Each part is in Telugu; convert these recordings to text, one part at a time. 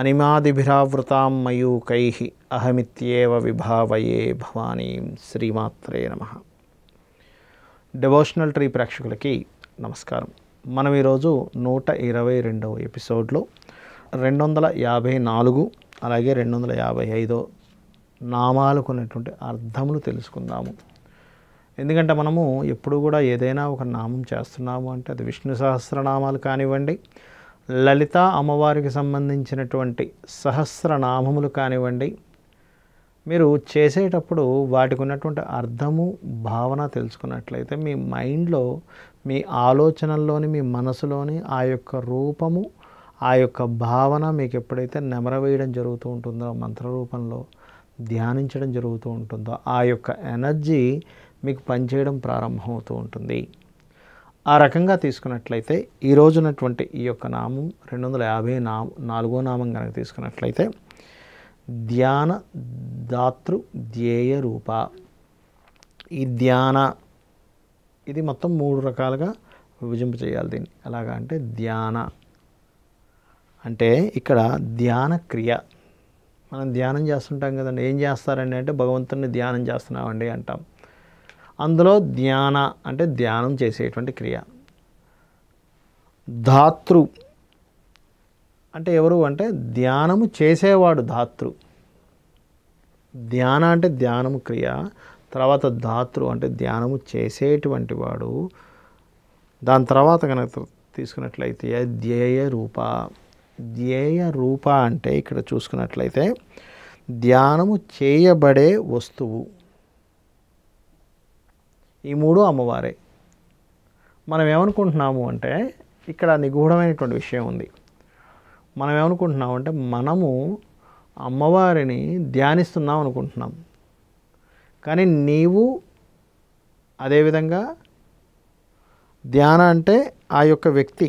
అనిమాదిభిరావృతాం మయూకై అహమిత్యేవ విభావయే భవానీ శ్రీమాత్రే నమ డివోషనల్ ట్రీ ప్రేక్షకులకి నమస్కారం మనం ఈరోజు నూట ఇరవై రెండవ ఎపిసోడ్లో రెండు వందల యాభై నాలుగు అలాగే రెండు వందల యాభై ఐదో నామాలకు ఉన్నటువంటి అర్థములు తెలుసుకుందాము ఎందుకంటే మనము ఎప్పుడు కూడా ఏదైనా ఒక నామం చేస్తున్నాము అంటే అది విష్ణు సహస్రనామాలు కానివ్వండి లలిత అమ్మవారికి సంబంధించినటువంటి సహస్రనామములు కానివ్వండి మీరు చేసేటప్పుడు వాటికి ఉన్నటువంటి అర్థము భావన తెలుసుకున్నట్లయితే మీ మైండ్లో మీ ఆలోచనల్లోని మీ మనసులోని ఆ యొక్క రూపము ఆ యొక్క భావన మీకు ఎప్పుడైతే నెమరవేయడం జరుగుతూ ఉంటుందో మంత్ర రూపంలో ధ్యానించడం జరుగుతూ ఉంటుందో ఆ యొక్క ఎనర్జీ మీకు పనిచేయడం ప్రారంభమవుతూ ఉంటుంది ఆ రకంగా తీసుకున్నట్లయితే ఈ రోజునటువంటి ఈ యొక్క నామం రెండు వందల యాభై నా నాలుగో నామం కనుక తీసుకున్నట్లయితే ధ్యాన దాతృ ధ్యేయ రూప ఈ ధ్యాన ఇది మొత్తం మూడు రకాలుగా విభజింప చేయాలి దీన్ని ఎలాగా అంటే ధ్యాన అంటే ఇక్కడ ధ్యాన క్రియ మనం ధ్యానం చేస్తుంటాం కదండి ఏం చేస్తారండి అంటే భగవంతుని ధ్యానం చేస్తున్నామండి అంటాం అందులో ధ్యాన అంటే ధ్యానం చేసేటువంటి క్రియ ధాతృ అంటే ఎవరు అంటే ధ్యానము చేసేవాడు ధాతృ ధ్యాన అంటే ధ్యానము క్రియ తర్వాత ధాతృ అంటే ధ్యానము చేసేటువంటి వాడు దాని తర్వాత కనుక తీసుకున్నట్లయితే ధ్యేయ రూప ధ్యేయ రూప అంటే ఇక్కడ చూసుకున్నట్లయితే ధ్యానము చేయబడే వస్తువు ఈ మూడు అమ్మవారే మనం ఏమనుకుంటున్నాము అంటే ఇక్కడ నిగూఢమైనటువంటి విషయం ఉంది మనం ఏమనుకుంటున్నాము అంటే మనము అమ్మవారిని ధ్యానిస్తున్నాం అనుకుంటున్నాం కానీ నీవు అదేవిధంగా ధ్యాన అంటే ఆ యొక్క వ్యక్తి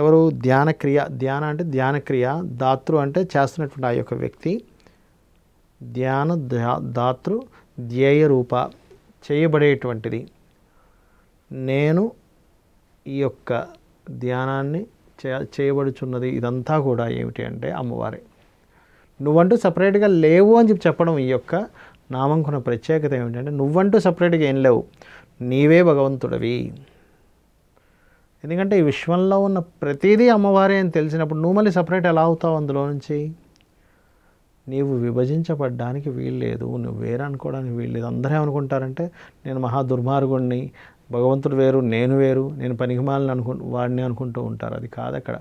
ఎవరు ధ్యాన క్రియ ధ్యాన అంటే ధ్యాన క్రియ దాతృ అంటే చేస్తున్నటువంటి ఆ యొక్క వ్యక్తి ధ్యాన ధ్యా దాతృ ధ్యేయ రూప చేయబడేటువంటిది నేను ఈ యొక్క ధ్యానాన్ని చే చేయబడుచున్నది ఇదంతా కూడా ఏమిటి అంటే అమ్మవారే నువ్వంటూ సపరేట్గా లేవు అని చెప్పి చెప్పడం ఈ యొక్క నామంకున్న ప్రత్యేకత ఏమిటంటే నువ్వంటూ సపరేట్గా ఏం లేవు నీవే భగవంతుడవి ఎందుకంటే ఈ విశ్వంలో ఉన్న ప్రతిదీ అమ్మవారే అని తెలిసినప్పుడు నువ్వు మళ్ళీ సపరేట్ ఎలా అవుతావు అందులో నుంచి నీవు విభజించబడ్డానికి వీల్లేదు నువ్వు వేరే అనుకోవడానికి వీల్లేదు అందరూ ఏమనుకుంటారంటే నేను మహా దుర్మార్గుణ్ణి భగవంతుడు వేరు నేను వేరు నేను పనికిమాలని అనుకు వాడిని అనుకుంటూ ఉంటారు అది కాదు అక్కడ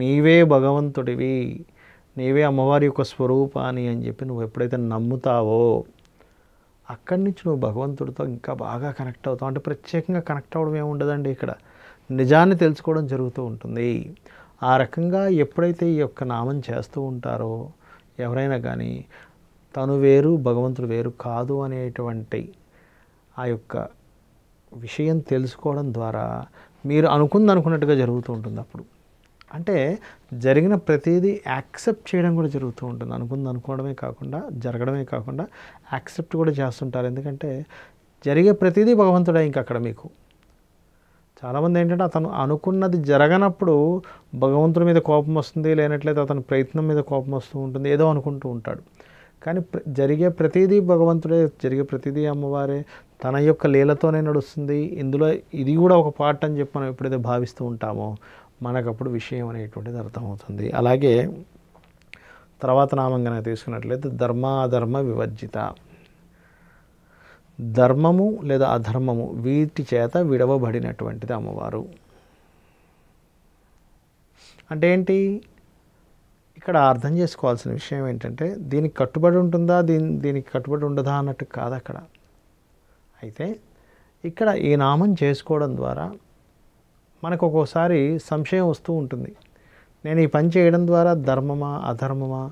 నీవే భగవంతుడివి నీవే అమ్మవారి యొక్క స్వరూపాన్ని అని చెప్పి నువ్వు ఎప్పుడైతే నమ్ముతావో అక్కడి నుంచి నువ్వు భగవంతుడితో ఇంకా బాగా కనెక్ట్ అవుతావు అంటే ప్రత్యేకంగా కనెక్ట్ అవ్వడం ఏముండదండి ఇక్కడ నిజాన్ని తెలుసుకోవడం జరుగుతూ ఉంటుంది ఆ రకంగా ఎప్పుడైతే ఈ యొక్క నామం చేస్తూ ఉంటారో ఎవరైనా కానీ తను వేరు భగవంతుడు వేరు కాదు అనేటువంటి ఆ యొక్క విషయం తెలుసుకోవడం ద్వారా మీరు అనుకుంది అనుకున్నట్టుగా జరుగుతూ ఉంటుంది అప్పుడు అంటే జరిగిన ప్రతిదీ యాక్సెప్ట్ చేయడం కూడా జరుగుతూ ఉంటుంది అనుకుంది అనుకోవడమే కాకుండా జరగడమే కాకుండా యాక్సెప్ట్ కూడా చేస్తుంటారు ఎందుకంటే జరిగే ప్రతిదీ భగవంతుడే ఇంక అక్కడ మీకు చాలామంది ఏంటంటే అతను అనుకున్నది జరగనప్పుడు భగవంతుడి మీద కోపం వస్తుంది లేనట్లయితే అతని ప్రయత్నం మీద కోపం వస్తూ ఉంటుంది ఏదో అనుకుంటూ ఉంటాడు కానీ జరిగే ప్రతిదీ భగవంతుడే జరిగే ప్రతిదీ అమ్మవారే తన యొక్క లీలతోనే నడుస్తుంది ఇందులో ఇది కూడా ఒక పాట అని చెప్పి మనం ఎప్పుడైతే భావిస్తూ ఉంటామో మనకప్పుడు విషయం అనేటువంటిది అర్థమవుతుంది అలాగే తర్వాత నామంగా తీసుకున్నట్లయితే ధర్మాధర్మ వివర్జిత ధర్మము లేదా అధర్మము వీటి చేత విడవబడినటువంటిది అమ్మవారు అంటే ఏంటి ఇక్కడ అర్థం చేసుకోవాల్సిన విషయం ఏంటంటే దీనికి కట్టుబడి ఉంటుందా దీని దీనికి కట్టుబడి ఉండదా అన్నట్టు కాదు అక్కడ అయితే ఇక్కడ ఈ నామం చేసుకోవడం ద్వారా మనకు ఒక్కోసారి సంశయం వస్తూ ఉంటుంది నేను ఈ పని చేయడం ద్వారా ధర్మమా అధర్మమా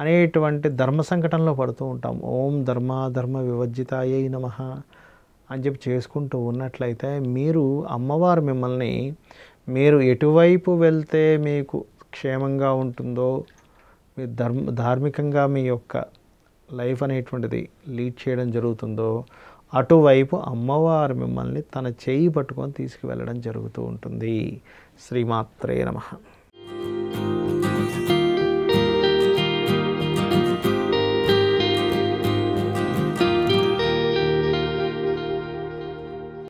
అనేటువంటి ధర్మ సంకటంలో పడుతూ ఉంటాం ఓం ధర్మ ధర్మ వివర్జితాయే నమ అని చెప్పి చేసుకుంటూ ఉన్నట్లయితే మీరు అమ్మవారు మిమ్మల్ని మీరు ఎటువైపు వెళ్తే మీకు క్షేమంగా ఉంటుందో మీ ధర్మ ధార్మికంగా మీ యొక్క లైఫ్ అనేటువంటిది లీడ్ చేయడం జరుగుతుందో అటువైపు అమ్మవారు మిమ్మల్ని తన చేయి పట్టుకొని తీసుకువెళ్ళడం జరుగుతూ ఉంటుంది శ్రీమాత్రే నమ